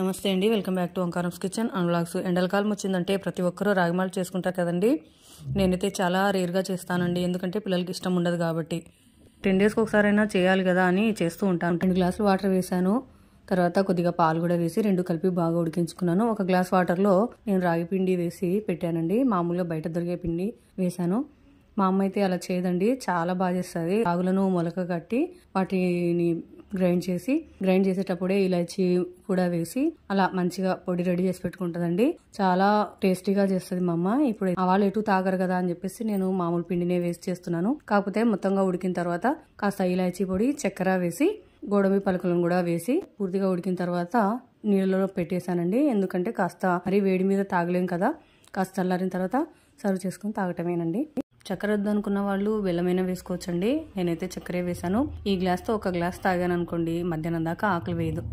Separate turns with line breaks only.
నమస్తే అండి welcome back to Omkaram's kitchen and blogs ఎండలకాలం వచ్చిందంటే ప్రతి ఒక్కరూ రాగిమాలు చేసుకుంటారు కదండి నేనైతే చాలా రేర్గా చేస్తానండి ఎందుకంటే పిల్లలకి ఇష్టం ఉండదు కాబట్టి టెన్ డేస్కి ఒకసారైనా చేయాలి కదా అని చేస్తూ ఉంటాను రెండు గ్లాసులు వాటర్ వేశాను తర్వాత కొద్దిగా పాలు కూడా వేసి రెండు కలిపి బాగా ఉడికించుకున్నాను ఒక గ్లాస్ వాటర్లో నేను రాగి పిండి వేసి పెట్టానండి మామూలుగా బయట దొరికే పిండి వేశాను మా అమ్మ అయితే అలా చేయదండి చాలా బాగా చేస్తుంది ఆగులను మొలక కట్టి వాటిని గ్రైండ్ చేసి గ్రైండ్ చేసేటప్పుడే ఇలాచి కూడా వేసి అలా మంచిగా పొడి రెడీ చేసి పెట్టుకుంటుందండి చాలా టేస్టీగా చేస్తుంది మా అమ్మ ఇప్పుడు వాళ్ళు ఎటు తాగరు కదా అని చెప్పేసి నేను మామూలు పిండినే వేసి చేస్తున్నాను కాకపోతే మొత్తంగా ఉడికిన తర్వాత కాస్త ఇలాచీ పొడి చక్కెర వేసి గోడమి పలకలను కూడా వేసి పూర్తిగా ఉడికిన తర్వాత నీళ్ళలో పెట్టేశానండి ఎందుకంటే కాస్త మరీ వేడి మీద తాగలేం కదా కాస్త చల్లారిన తర్వాత సర్వ్ చేసుకుని తాగటమేనండి చక్కెర అనుకున్న వాళ్ళు బెల్లమైనా వేసుకోవచ్చండి నేనైతే చక్కెరే వేశాను ఈ గ్లాస్తో ఒక గ్లాస్ తాగాను అనుకోండి మధ్యాహ్నం దాకా ఆకలి వేయదు